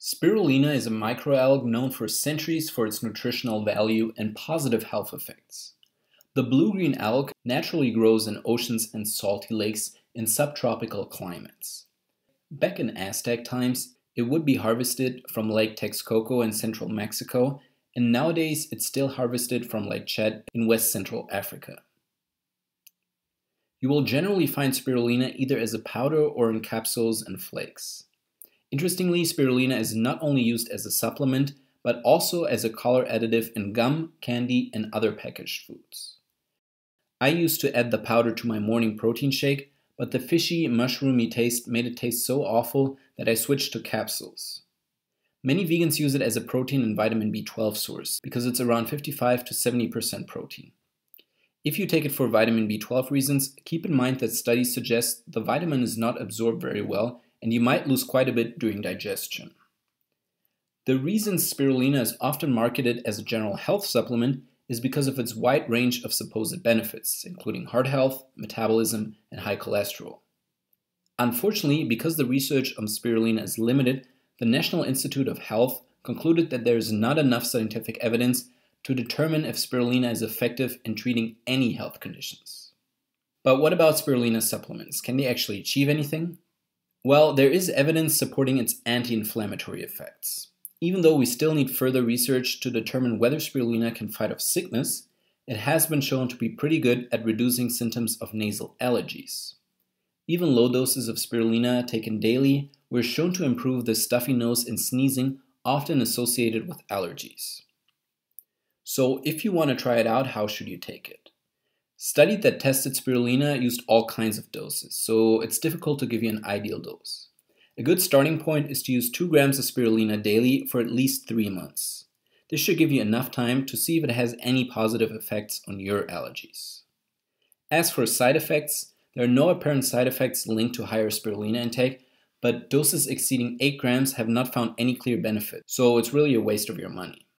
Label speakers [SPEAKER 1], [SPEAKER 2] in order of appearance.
[SPEAKER 1] Spirulina is a microalg known for centuries for its nutritional value and positive health effects. The blue-green alg naturally grows in oceans and salty lakes in subtropical climates. Back in Aztec times, it would be harvested from Lake Texcoco in central Mexico, and nowadays it's still harvested from Lake Chad in west central Africa. You will generally find spirulina either as a powder or in capsules and flakes. Interestingly, spirulina is not only used as a supplement, but also as a color additive in gum, candy, and other packaged foods. I used to add the powder to my morning protein shake, but the fishy, mushroomy taste made it taste so awful that I switched to capsules. Many vegans use it as a protein and vitamin B12 source because it's around 55 to 70% protein. If you take it for vitamin B12 reasons, keep in mind that studies suggest the vitamin is not absorbed very well and you might lose quite a bit during digestion. The reason spirulina is often marketed as a general health supplement is because of its wide range of supposed benefits, including heart health, metabolism, and high cholesterol. Unfortunately, because the research on spirulina is limited, the National Institute of Health concluded that there is not enough scientific evidence to determine if spirulina is effective in treating any health conditions. But what about spirulina supplements? Can they actually achieve anything? Well, there is evidence supporting its anti-inflammatory effects. Even though we still need further research to determine whether spirulina can fight off sickness, it has been shown to be pretty good at reducing symptoms of nasal allergies. Even low doses of spirulina taken daily were shown to improve the stuffy nose and sneezing often associated with allergies. So if you want to try it out, how should you take it? Study that tested spirulina used all kinds of doses, so it's difficult to give you an ideal dose. A good starting point is to use 2 grams of spirulina daily for at least 3 months. This should give you enough time to see if it has any positive effects on your allergies. As for side effects, there are no apparent side effects linked to higher spirulina intake, but doses exceeding 8 grams have not found any clear benefit, so it's really a waste of your money.